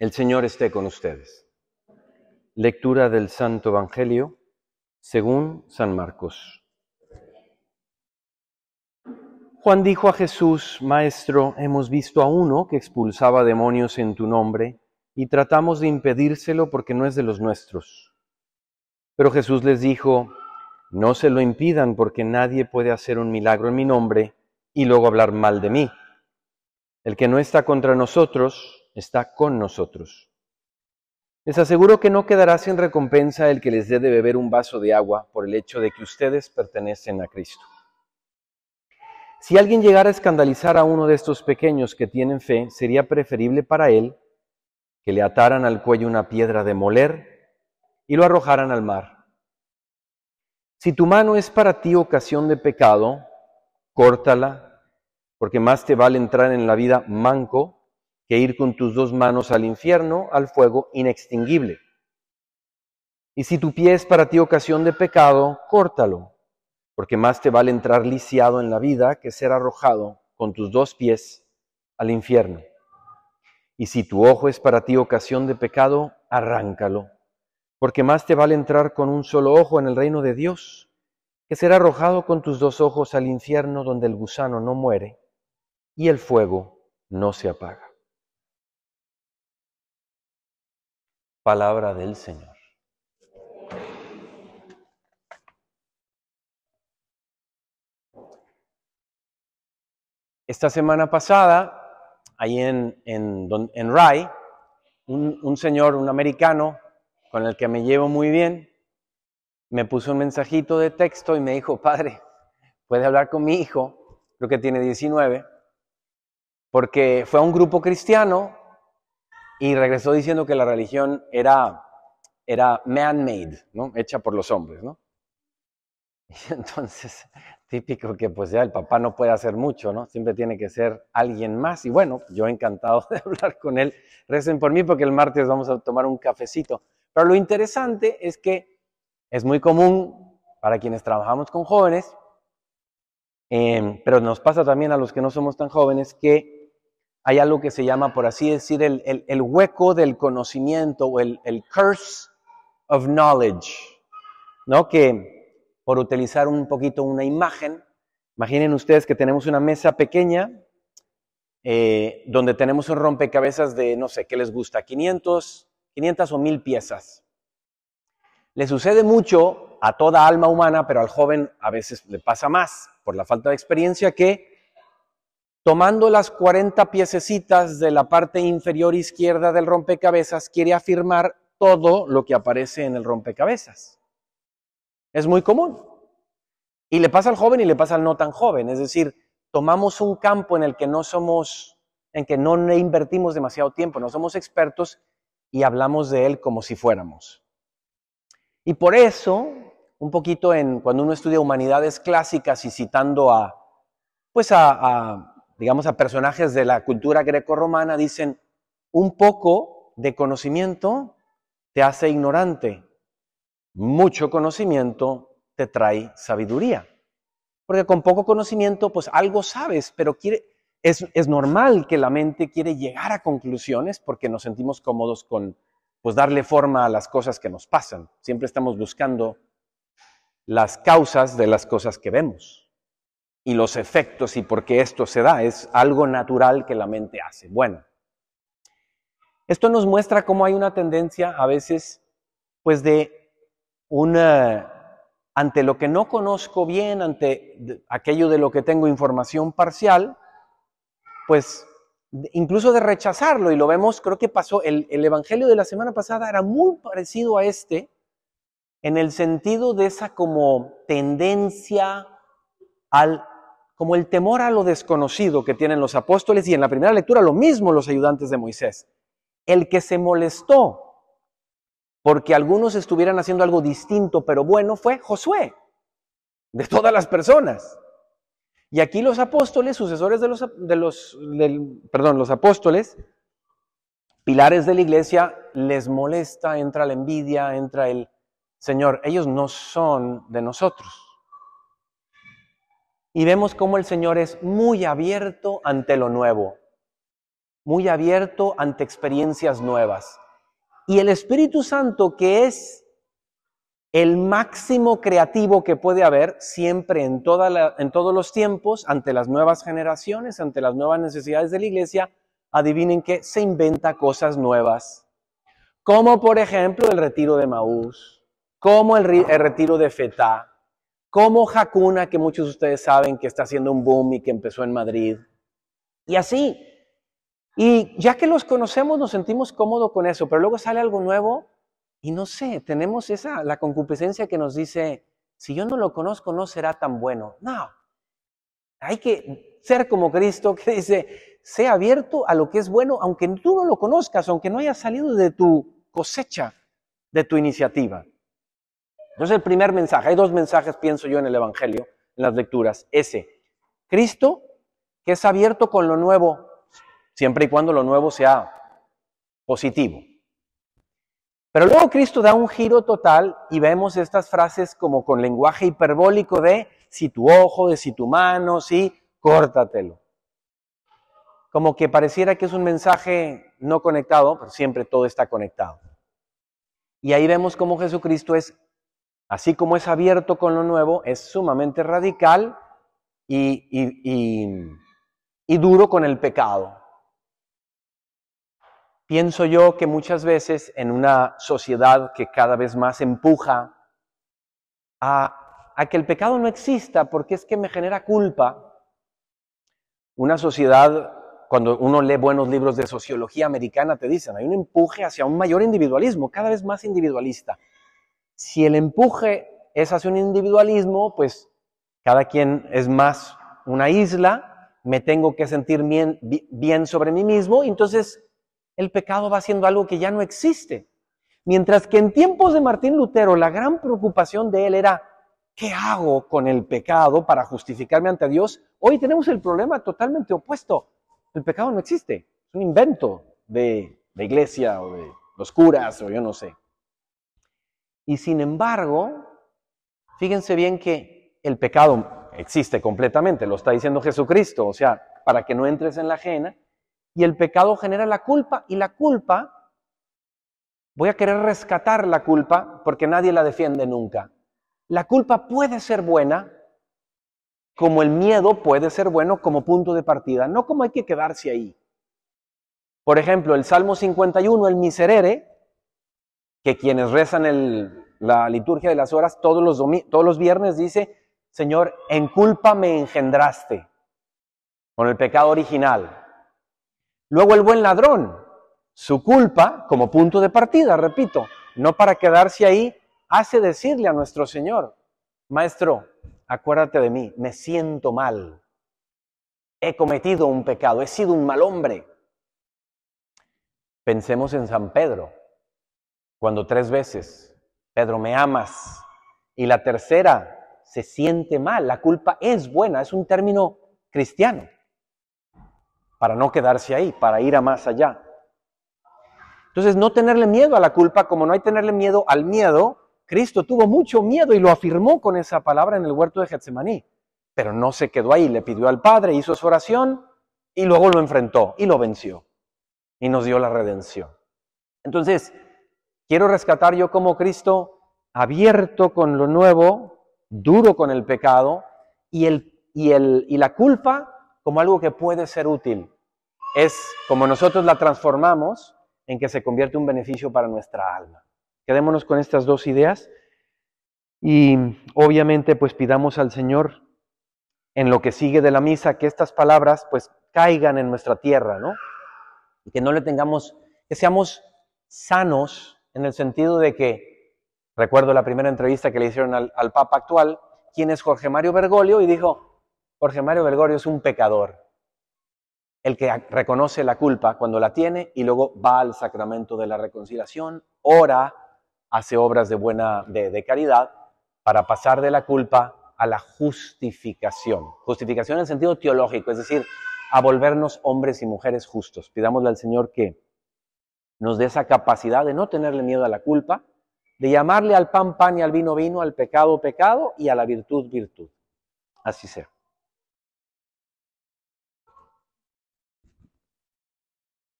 El Señor esté con ustedes. Lectura del Santo Evangelio según San Marcos. Juan dijo a Jesús, Maestro, hemos visto a uno que expulsaba demonios en tu nombre y tratamos de impedírselo porque no es de los nuestros. Pero Jesús les dijo, No se lo impidan porque nadie puede hacer un milagro en mi nombre y luego hablar mal de mí. El que no está contra nosotros, está con nosotros. Les aseguro que no quedará sin recompensa el que les dé de beber un vaso de agua por el hecho de que ustedes pertenecen a Cristo. Si alguien llegara a escandalizar a uno de estos pequeños que tienen fe, sería preferible para él que le ataran al cuello una piedra de moler y lo arrojaran al mar. Si tu mano es para ti ocasión de pecado, córtala, porque más te vale entrar en la vida manco que ir con tus dos manos al infierno, al fuego inextinguible. Y si tu pie es para ti ocasión de pecado, córtalo, porque más te vale entrar lisiado en la vida que ser arrojado con tus dos pies al infierno. Y si tu ojo es para ti ocasión de pecado, arráncalo, porque más te vale entrar con un solo ojo en el reino de Dios que ser arrojado con tus dos ojos al infierno donde el gusano no muere y el fuego no se apaga. Palabra del Señor. Esta semana pasada, ahí en, en, RAI, un, un señor, un americano, con el que me llevo muy bien, me puso un mensajito de texto y me dijo, padre, puede hablar con mi hijo, creo que tiene 19, porque fue a un grupo cristiano y regresó diciendo que la religión era, era man-made, ¿no? hecha por los hombres. ¿no? Y entonces, típico que pues ya el papá no puede hacer mucho, ¿no? siempre tiene que ser alguien más. Y bueno, yo encantado de hablar con él. Recen por mí porque el martes vamos a tomar un cafecito. Pero lo interesante es que es muy común para quienes trabajamos con jóvenes, eh, pero nos pasa también a los que no somos tan jóvenes que hay algo que se llama, por así decir, el, hueco del conocimiento o el, curse of knowledge, ¿no? Que por utilizar un poquito una imagen, imaginen ustedes que tenemos una mesa pequeña eh, donde tenemos un rompecabezas de, no sé, ¿qué les gusta? 500, 500 o 1000 piezas. Le sucede mucho a toda alma humana, pero al joven a veces le pasa más por la falta de experiencia que Tomando las 40 piececitas de la parte inferior izquierda del rompecabezas, quiere afirmar todo lo que aparece en el rompecabezas. Es muy común. Y le pasa al joven y le pasa al no tan joven. Es decir, tomamos un campo en el que no somos, en que no invertimos demasiado tiempo, no somos expertos y hablamos de él como si fuéramos. Y por eso, un poquito en cuando uno estudia humanidades clásicas y citando a, pues a digamos, a personajes de la cultura greco romana dicen, un poco de conocimiento te hace ignorante, mucho conocimiento te trae sabiduría. Porque con poco conocimiento, pues algo sabes, pero es, es, normal que la mente quiere llegar a conclusiones porque nos sentimos cómodos con pues darle forma a las cosas que nos pasan. Siempre estamos buscando las causas de las cosas que vemos y los efectos y por qué esto se da. Es algo natural que la mente hace. Bueno, esto nos muestra cómo hay una tendencia a veces, pues de una, ante lo que no conozco bien, ante aquello de lo que tengo información parcial, pues incluso de rechazarlo, y lo vemos, creo que pasó, el, el Evangelio de la semana pasada era muy parecido a este, en el sentido de esa como tendencia al como el temor a lo desconocido que tienen los apóstoles y en la primera lectura lo mismo los ayudantes de Moisés. El que se molestó porque algunos estuvieran haciendo algo distinto pero bueno fue Josué, de todas las personas. Y aquí los apóstoles, sucesores de los, de los perdón, los apóstoles, pilares de la iglesia, les molesta, entra la envidia, entra el Señor, ellos no son de nosotros. Y vemos cómo el Señor es muy abierto ante lo nuevo, muy abierto ante experiencias nuevas. Y el Espíritu Santo, que es el máximo creativo que puede haber siempre en, todos los tiempos, ante las nuevas generaciones, ante las nuevas necesidades de la iglesia, adivinen que se inventa cosas nuevas, como por ejemplo el retiro de Maús, como el, retiro de Fetá, como Hakuna, que muchos de ustedes saben que está haciendo un boom y que empezó en Madrid, y así. Y ya que los conocemos, nos sentimos cómodos con eso, pero luego sale algo nuevo y no sé, tenemos esa, la concupiscencia que nos dice, si yo no lo conozco, no será tan bueno. No, hay que ser como Cristo que dice, sea abierto a lo que es bueno, aunque tú no lo conozcas, aunque no haya salido de tu cosecha, de tu iniciativa. Entonces el primer mensaje, hay dos mensajes, pienso yo, en el Evangelio, en las lecturas. Ese, Cristo, que es abierto con lo nuevo, siempre y cuando lo nuevo sea positivo. Pero luego Cristo da un giro total y vemos estas frases como con lenguaje hiperbólico de si tu ojo, de si tu mano, si córtatelo. Como que pareciera que es un mensaje no conectado, pero siempre todo está conectado. Y ahí vemos cómo Jesucristo es así como es abierto con lo nuevo, es sumamente radical y, duro con el pecado. Pienso yo que muchas veces en una sociedad que cada vez más empuja a, a, que el pecado no exista porque es que me genera culpa, una sociedad, cuando uno lee buenos libros de sociología americana, te dicen, hay un empuje hacia un mayor individualismo, cada vez más individualista. Si el empuje es hacia un individualismo, pues cada quien es más una isla, me tengo que sentir bien, sobre mí mismo, entonces el pecado va siendo algo que ya no existe. Mientras que en tiempos de Martín Lutero la gran preocupación de él era, ¿qué hago con el pecado para justificarme ante Dios? Hoy tenemos el problema totalmente opuesto. El pecado no existe, es un invento de la iglesia o de los curas o yo no sé. Y sin embargo, fíjense bien que el pecado existe completamente, lo está diciendo Jesucristo, o sea, para que no entres en la ajena, y el pecado genera la culpa, y la culpa, voy a querer rescatar la culpa porque nadie la defiende nunca. La culpa puede ser buena, como el miedo puede ser bueno como punto de partida, no como hay que quedarse ahí. Por ejemplo, el Salmo 51, el miserere, que quienes rezan el la liturgia de las horas, todos los, viernes dice, Señor, en culpa me engendraste, con el pecado original. Luego el buen ladrón, su culpa como punto de partida, repito, no para quedarse ahí, hace decirle a nuestro Señor, Maestro, acuérdate de mí, me siento mal, he cometido un pecado, he sido un mal hombre. Pensemos en San Pedro, cuando tres veces Pedro, me amas. Y la tercera, se siente mal. La culpa es buena, es un término cristiano. Para no quedarse ahí, para ir a más allá. Entonces, no tenerle miedo a la culpa, como no hay tenerle miedo al miedo, Cristo tuvo mucho miedo y lo afirmó con esa palabra en el huerto de Getsemaní. Pero no se quedó ahí, le pidió al Padre, hizo su oración y luego lo enfrentó y lo venció. Y nos dio la redención. Entonces, Quiero rescatar yo como Cristo abierto con lo nuevo, duro con el pecado y, y la culpa como algo que puede ser útil. Es como nosotros la transformamos en que se convierte un beneficio para nuestra alma. Quedémonos con estas dos ideas y obviamente pues pidamos al Señor en lo que sigue de la misa que estas palabras pues caigan en nuestra tierra, ¿no? Y que no le tengamos, que seamos sanos en el sentido de que, recuerdo la primera entrevista que le hicieron al, Papa actual, quién es Jorge Mario Bergoglio, y dijo, Jorge Mario Bergoglio es un pecador, el que reconoce la culpa cuando la tiene y luego va al sacramento de la reconciliación, ora, hace obras de buena de, de caridad para pasar de la culpa a la justificación. Justificación en el sentido teológico, es decir, a volvernos hombres y mujeres justos. Pidámosle al Señor que nos dé esa capacidad de no tenerle miedo a la culpa, de llamarle al pan pan y al vino vino, al pecado pecado y a la virtud virtud. Así sea.